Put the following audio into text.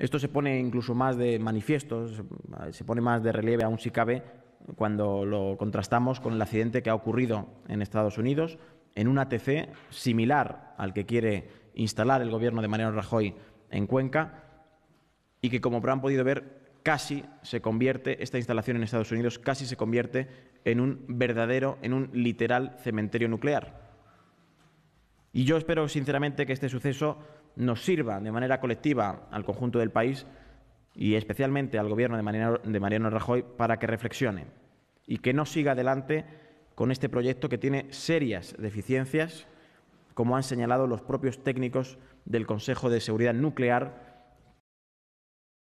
Esto se pone incluso más de manifiesto, se pone más de relieve aún si cabe cuando lo contrastamos con el accidente que ha ocurrido en Estados Unidos en un ATC similar al que quiere instalar el gobierno de Mariano Rajoy en Cuenca y que, como han podido ver, casi se convierte, esta instalación en Estados Unidos casi se convierte en un verdadero, en un literal cementerio nuclear. Y yo espero sinceramente que este suceso nos sirva de manera colectiva al conjunto del país y especialmente al gobierno de Mariano, Rajoy para que reflexione y que no siga adelante con este proyecto que tiene serias deficiencias, como han señalado los propios técnicos del Consejo de Seguridad Nuclear